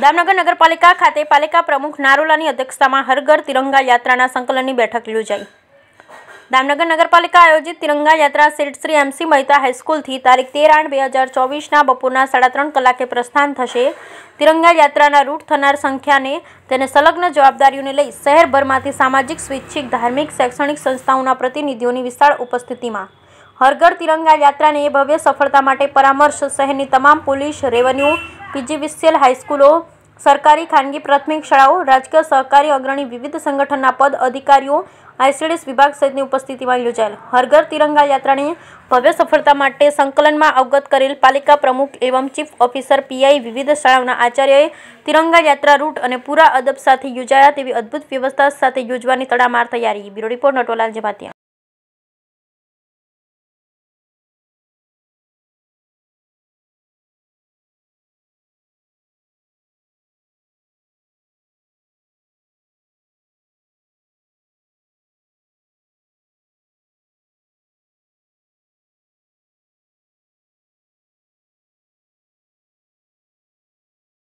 દામનગર નગરપાલિકા ખાતે પાલિકા પ્રમુખ નારોલાની અધ્યક્ષતામાં હરઘર તિરંગા યાત્રાના સંકલનની બેઠક યોજાઈ દામનગર નગરપાલિકા આયોજિત તિરંગા યાત્રા સીટ શ્રી એમસી મહેતા હાઈસ્કૂલથી તારીખ તેર આઠ બે હજાર ચોવીસના બપોરના સાડા ત્રણ કલાકે પ્રસ્થાન થશે તિરંગા યાત્રાના રૂટ થનાર સંખ્યાને તેને સંલગ્ન જવાબદારીઓને લઈ શહેરભરમાંથી સામાજિક સ્વૈચ્છિક ધાર્મિક શૈક્ષણિક સંસ્થાઓના પ્રતિનિધિઓની વિશાળ ઉપસ્થિતિમાં હરઘર તિરંગા યાત્રાને ભવ્ય સફળતા માટે પરામર્શ શહેરની તમામ પોલીસ રેવન્યુ પીજીવીસીએલ હાઈસ્કૂલો સરકારી ખાનગી પ્રાથમિક શાળાઓ રાજકીય સહકારી અગ્રણી વિવિધ સંગઠનના પદ અધિકારીઓ આઈસીડીએસ વિભાગ સહિતની ઉપસ્થિતિમાં યોજાયેલ હરઘર તિરંગા યાત્રાની ભવ્ય સફળતા માટે સંકલનમાં અવગત કરેલ પાલિકા પ્રમુખ એવમ ચીફ ઓફિસર પીઆઈ વિવિધ શાળાઓના આચાર્યએ તિરંગા યાત્રા રૂટ અને પૂરા અદબ સાથે યોજાયા તેવી અદભુત વ્યવસ્થા સાથે યોજવાની તડામાર તૈયારી બ્યુરો રિપોર્ટ નટોલાલ જભાતિયા